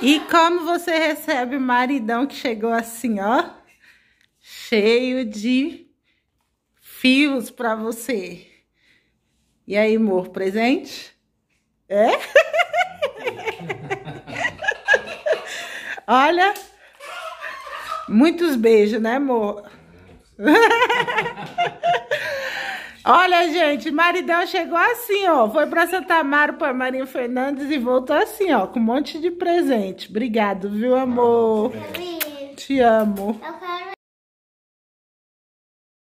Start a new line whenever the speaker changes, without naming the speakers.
E como você recebe o maridão que chegou assim, ó, cheio de fios para você. E aí, amor, presente? É? Olha, muitos beijos, né, amor? Olha, gente, Maridão chegou assim, ó. Foi pra Santa Amaro, pra Maria Fernandes e voltou assim, ó. Com um monte de presente. Obrigado, viu, amor?
Te amo.